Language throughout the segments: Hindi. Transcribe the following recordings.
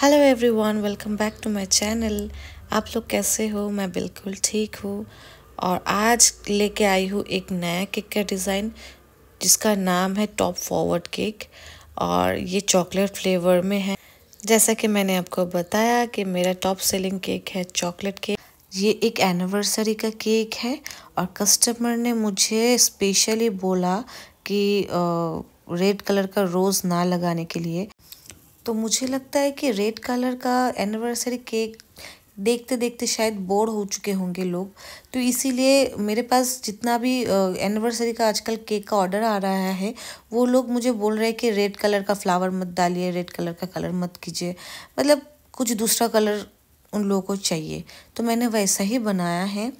hello everyone welcome back to my channel आप लोग कैसे हो मैं बिल्कुल ठीक हूँ और आज लेके आई हूँ एक नया केक का डिज़ाइन जिसका नाम है टॉप फॉरवर्ड केक और ये चॉकलेट फ्लेवर में है जैसा कि मैंने आपको बताया कि मेरा टॉप सेलिंग केक है चॉकलेट केक ये एक एनिवर्सरी का केक है और कस्टमर ने मुझे स्पेशली बोला कि रेड कलर का रोज़ ना लगाने के लिए तो मुझे लगता है कि रेड कलर का एनिवर्सरी केक देखते देखते शायद बोर हो चुके होंगे लोग तो इसीलिए मेरे पास जितना भी एनिवर्सरी का आजकल केक का ऑर्डर आ रहा है वो लोग मुझे बोल रहे हैं कि रेड कलर का फ्लावर मत डालिए रेड कलर का कलर मत कीजिए मतलब कुछ दूसरा कलर उन लोगों को चाहिए तो मैंने वैसा ही बनाया है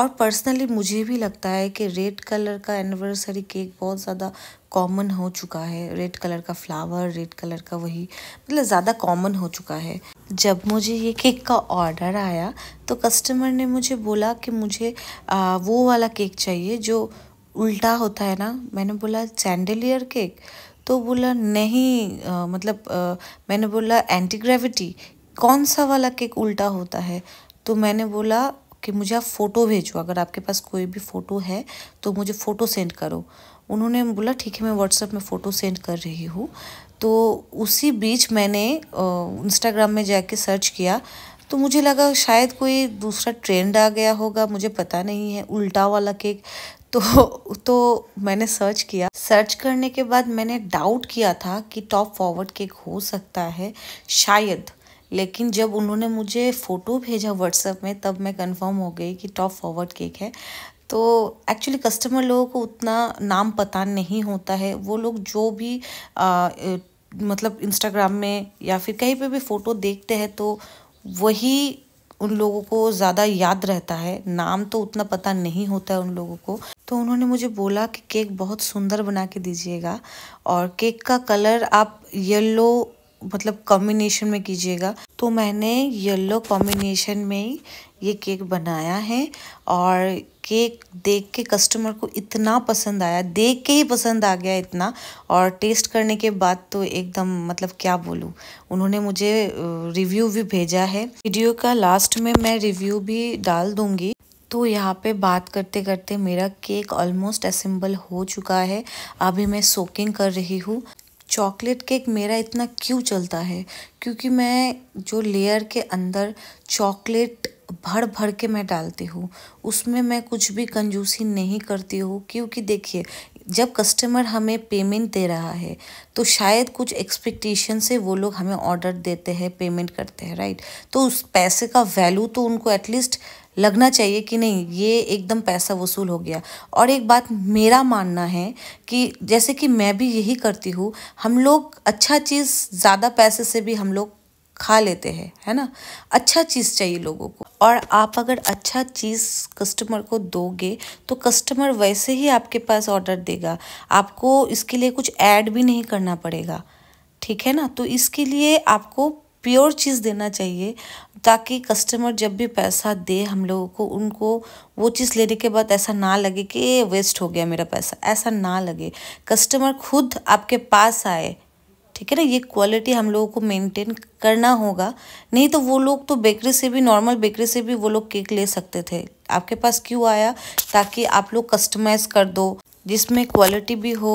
और पर्सनली मुझे भी लगता है कि रेड कलर का एनिवर्सरी केक बहुत ज़्यादा कॉमन हो चुका है रेड कलर का फ्लावर रेड कलर का वही मतलब ज़्यादा कॉमन हो चुका है जब मुझे ये केक का ऑर्डर आया तो कस्टमर ने मुझे बोला कि मुझे आ, वो वाला केक चाहिए जो उल्टा होता है ना मैंने बोला चैंडलियर केक तो बोला नहीं आ, मतलब आ, मैंने बोला एंटी ग्रेविटी कौन सा वाला केक उल्टा होता है तो मैंने बोला कि मुझे आप फ़ोटो भेजो अगर आपके पास कोई भी फ़ोटो है तो मुझे फ़ोटो सेंड करो उन्होंने बोला ठीक है मैं व्हाट्सएप में फ़ोटो सेंड कर रही हूँ तो उसी बीच मैंने इंस्टाग्राम में जाके सर्च किया तो मुझे लगा शायद कोई दूसरा ट्रेंड आ गया होगा मुझे पता नहीं है उल्टा वाला केक तो तो मैंने सर्च किया सर्च करने के बाद मैंने डाउट किया था कि टॉप फॉरवर्ड केक हो सकता है शायद लेकिन जब उन्होंने मुझे फ़ोटो भेजा व्हाट्सएप में तब मैं कंफर्म हो गई कि टॉप फॉरवर्ड केक है तो एक्चुअली कस्टमर लोगों को उतना नाम पता नहीं होता है वो लोग जो भी आ, मतलब इंस्टाग्राम में या फिर कहीं पे भी फ़ोटो देखते हैं तो वही उन लोगों को ज़्यादा याद रहता है नाम तो उतना पता नहीं होता है उन लोगों को तो उन्होंने मुझे बोला कि केक बहुत सुंदर बना के दीजिएगा और केक का कलर आप येलो मतलब कॉम्बिनेशन में कीजिएगा तो मैंने येलो कॉम्बिनेशन में ही ये केक बनाया है और केक देख के कस्टमर को इतना पसंद आया देख के ही पसंद आ गया इतना और टेस्ट करने के बाद तो एकदम मतलब क्या बोलूँ उन्होंने मुझे रिव्यू भी भेजा है वीडियो का लास्ट में मैं रिव्यू भी डाल दूँगी तो यहाँ पे बात करते करते मेरा केक ऑलमोस्ट असेंबल हो चुका है अभी मैं सोकिंग कर रही हूँ चॉकलेट केक मेरा इतना क्यों चलता है क्योंकि मैं जो लेयर के अंदर चॉकलेट भर भर के मैं डालती हूँ उसमें मैं कुछ भी कंजूसी नहीं करती हूँ क्योंकि देखिए जब कस्टमर हमें पेमेंट दे रहा है तो शायद कुछ एक्सपेक्टेशन से वो लोग हमें ऑर्डर देते हैं पेमेंट करते हैं राइट तो उस पैसे का वैल्यू तो उनको एटलीस्ट लगना चाहिए कि नहीं ये एकदम पैसा वसूल हो गया और एक बात मेरा मानना है कि जैसे कि मैं भी यही करती हूँ हम लोग अच्छा चीज़ ज़्यादा पैसे से भी हम लोग खा लेते हैं है ना अच्छा चीज़ चाहिए लोगों को और आप अगर अच्छा चीज़ कस्टमर को दोगे तो कस्टमर वैसे ही आपके पास ऑर्डर देगा आपको इसके लिए कुछ ऐड भी नहीं करना पड़ेगा ठीक है ना तो इसके लिए आपको प्योर चीज़ देना चाहिए ताकि कस्टमर जब भी पैसा दे हम लोगों को उनको वो चीज़ लेने के बाद ऐसा ना लगे कि वेस्ट हो गया मेरा पैसा ऐसा ना लगे कस्टमर खुद आपके पास आए ठीक है ना ये क्वालिटी हम लोगों को मेंटेन करना होगा नहीं तो वो लोग तो बेकरी से भी नॉर्मल बेकरी से भी वो लोग केक ले सकते थे आपके पास क्यों आया ताकि आप लोग कस्टमाइज़ कर दो जिसमें क्वालिटी भी हो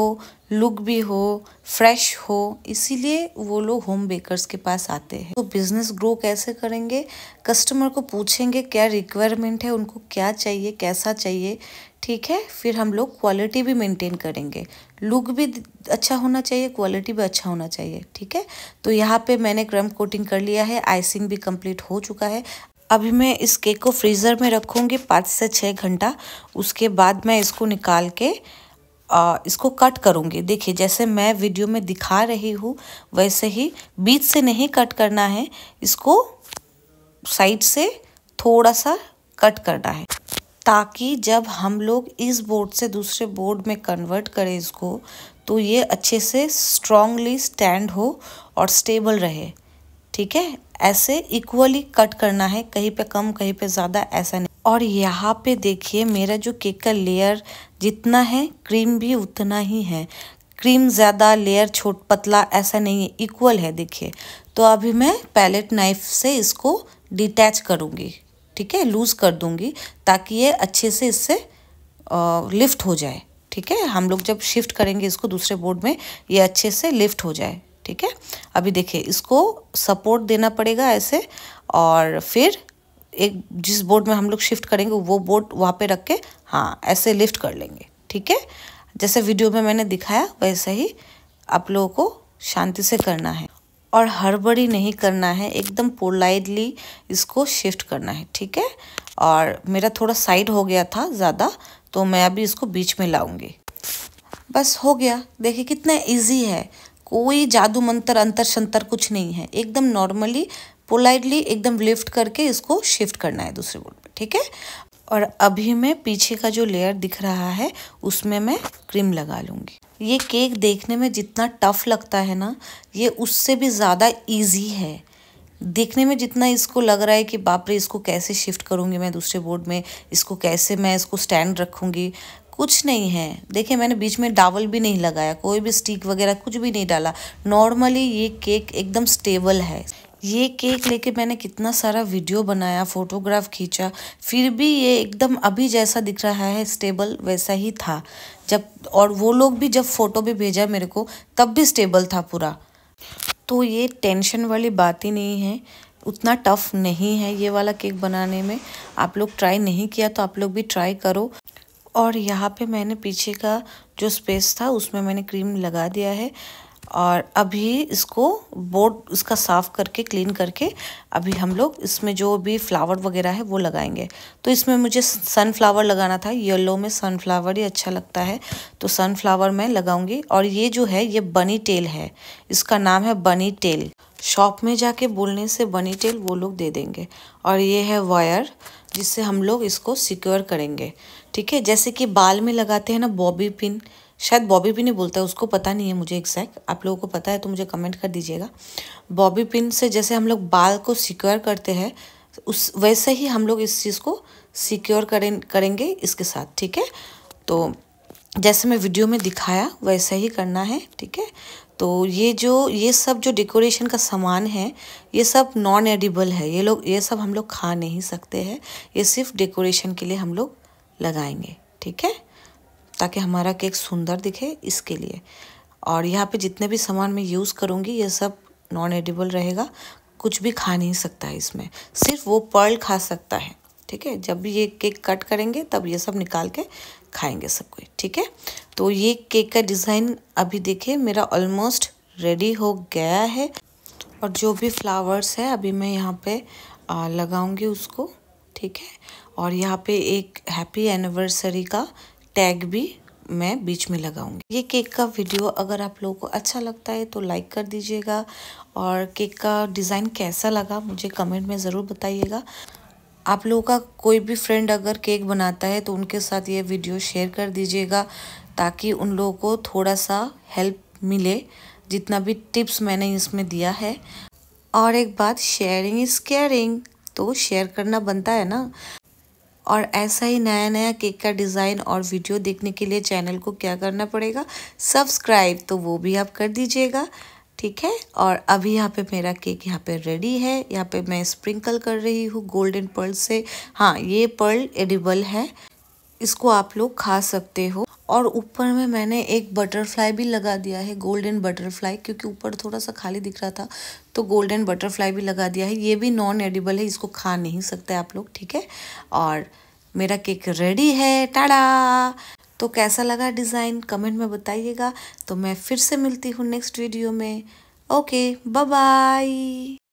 लुक भी हो फ्रेश हो इसीलिए वो लोग होम बेकर्स के पास आते हैं तो बिज़नेस ग्रो कैसे करेंगे कस्टमर को पूछेंगे क्या रिक्वायरमेंट है उनको क्या चाहिए कैसा चाहिए ठीक है फिर हम लोग क्वालिटी भी मेंटेन करेंगे लुक भी अच्छा होना चाहिए क्वालिटी भी अच्छा होना चाहिए ठीक है तो यहाँ पे मैंने क्रम कोटिंग कर लिया है आइसिंग भी कंप्लीट हो चुका है अभी मैं इस केक को फ्रीज़र में रखूँगी पाँच से छः घंटा उसके बाद मैं इसको निकाल के इसको कट करूँगी देखिए जैसे मैं वीडियो में दिखा रही हूँ वैसे ही बीच से नहीं कट करना है इसको साइड से थोड़ा सा कट करना है ताकि जब हम लोग इस बोर्ड से दूसरे बोर्ड में कन्वर्ट करें इसको तो ये अच्छे से स्ट्रांगली स्टैंड हो और स्टेबल रहे ठीक है ऐसे इक्वली कट करना है कहीं पे कम कहीं पे ज़्यादा ऐसा नहीं और यहाँ पे देखिए मेरा जो केक का लेयर जितना है क्रीम भी उतना ही है क्रीम ज़्यादा लेयर छोट पतला ऐसा नहीं है इक्वल है देखिए तो अभी मैं पैलेट नाइफ से इसको डिटैच करूँगी ठीक है लूज़ कर दूँगी ताकि ये अच्छे से इससे लिफ्ट हो जाए ठीक है हम लोग जब शिफ्ट करेंगे इसको दूसरे बोर्ड में ये अच्छे से लिफ्ट हो जाए ठीक है अभी देखिए इसको सपोर्ट देना पड़ेगा ऐसे और फिर एक जिस बोर्ड में हम लोग शिफ्ट करेंगे वो बोर्ड वहाँ पे रख के हाँ ऐसे लिफ्ट कर लेंगे ठीक है जैसे वीडियो में मैंने दिखाया वैसे ही आप लोगों को शांति से करना है और हड़बड़ी नहीं करना है एकदम पोलाइटली इसको शिफ्ट करना है ठीक है और मेरा थोड़ा साइड हो गया था ज़्यादा तो मैं अभी इसको बीच में लाऊंगी बस हो गया देखिए कितना इजी है कोई जादू मंतर अंतर शंतर कुछ नहीं है एकदम नॉर्मली पोलाइटली एकदम लिफ्ट करके इसको शिफ्ट करना है दूसरे बोर्ड पे ठीक है और अभी मैं पीछे का जो लेयर दिख रहा है उसमें मैं क्रीम लगा लूँगी ये केक देखने में जितना टफ लगता है ना ये उससे भी ज़्यादा ईजी है देखने में जितना इसको लग रहा है कि बाप रे इसको कैसे शिफ्ट करूँगी मैं दूसरे बोर्ड में इसको कैसे मैं इसको स्टैंड रखूँगी कुछ नहीं है देखिए मैंने बीच में डावल भी नहीं लगाया कोई भी स्टिक वगैरह कुछ भी नहीं डाला नॉर्मली ये केक एकदम स्टेबल है ये केक लेके मैंने कितना सारा वीडियो बनाया फ़ोटोग्राफ खींचा फिर भी ये एकदम अभी जैसा दिख रहा है स्टेबल वैसा ही था जब और वो लोग भी जब फ़ोटो भी भेजा मेरे को तब भी स्टेबल था पूरा तो ये टेंशन वाली बात ही नहीं है उतना टफ नहीं है ये वाला केक बनाने में आप लोग ट्राई नहीं किया तो आप लोग भी ट्राई करो और यहाँ पे मैंने पीछे का जो स्पेस था उसमें मैंने क्रीम लगा दिया है और अभी इसको बोर्ड उसका साफ़ करके क्लीन करके अभी हम लोग इसमें जो भी फ्लावर वगैरह है वो लगाएंगे तो इसमें मुझे सनफ्लावर लगाना था येलो में सनफ्लावर ही अच्छा लगता है तो सनफ्लावर मैं लगाऊंगी और ये जो है ये बनी टेल है इसका नाम है बनी टेल शॉप में जाके बोलने से बनी टेल वो लोग दे देंगे और ये है वायर जिससे हम लोग इसको सिक्योर करेंगे ठीक है जैसे कि बाल में लगाते हैं ना बॉबी पिन शायद बॉबी पिन ही बोलता है उसको पता नहीं है मुझे एग्जैक्ट आप लोगों को पता है तो मुझे कमेंट कर दीजिएगा बॉबी पिन से जैसे हम लोग बाल को सिक्योर करते हैं उस वैसे ही हम लोग इस चीज़ को सिक्योर करें करेंगे इसके साथ ठीक है तो जैसे मैं वीडियो में दिखाया वैसे ही करना है ठीक है तो ये जो ये सब जो डेकोरेशन का सामान है ये सब नॉन एडिबल है ये लोग ये सब हम लोग खा नहीं सकते हैं ये सिर्फ डेकोरेशन के लिए हम लोग लगाएंगे ठीक है ताकि हमारा केक सुंदर दिखे इसके लिए और यहाँ पे जितने भी सामान मैं यूज़ करूँगी ये सब नॉन एडिबल रहेगा कुछ भी खा नहीं सकता है इसमें सिर्फ वो पर्ल खा सकता है ठीक है जब ये केक कट करेंगे तब ये सब निकाल के खाएंगे सब कोई ठीक है तो ये केक का डिज़ाइन अभी देखिए मेरा ऑलमोस्ट रेडी हो गया है और जो भी फ्लावर्स है अभी मैं यहाँ पे लगाऊंगी उसको ठीक है और यहाँ पे एक हैप्पी एनिवर्सरी का टैग भी मैं बीच में लगाऊंगी ये केक का वीडियो अगर आप लोगों को अच्छा लगता है तो लाइक कर दीजिएगा और केक का डिज़ाइन कैसा लगा मुझे कमेंट में ज़रूर बताइएगा आप लोगों का कोई भी फ्रेंड अगर केक बनाता है तो उनके साथ ये वीडियो शेयर कर दीजिएगा ताकि उन लोगों को थोड़ा सा हेल्प मिले जितना भी टिप्स मैंने इसमें दिया है और एक बात शेयरिंग इज़ केयरिंग तो शेयर करना बनता है ना और ऐसा ही नया नया केक का डिज़ाइन और वीडियो देखने के लिए चैनल को क्या करना पड़ेगा सब्सक्राइब तो वो भी आप कर दीजिएगा ठीक है और अभी यहाँ पे मेरा केक यहाँ पे रेडी है यहाँ पे मैं स्प्रिंकल कर रही हूँ गोल्डन पर्ल से हाँ ये पर्ल एडिबल है इसको आप लोग खा सकते हो और ऊपर में मैंने एक बटरफ्लाई भी लगा दिया है गोल्डन बटरफ्लाई क्योंकि ऊपर थोड़ा सा खाली दिख रहा था तो गोल्डन बटरफ्लाई भी लगा दिया है ये भी नॉन एडिबल है इसको खा नहीं सकते आप लोग ठीक है और मेरा केक रेडी है टाड़ा तो कैसा लगा डिज़ाइन कमेंट में बताइएगा तो मैं फिर से मिलती हूँ नेक्स्ट वीडियो में ओके बाय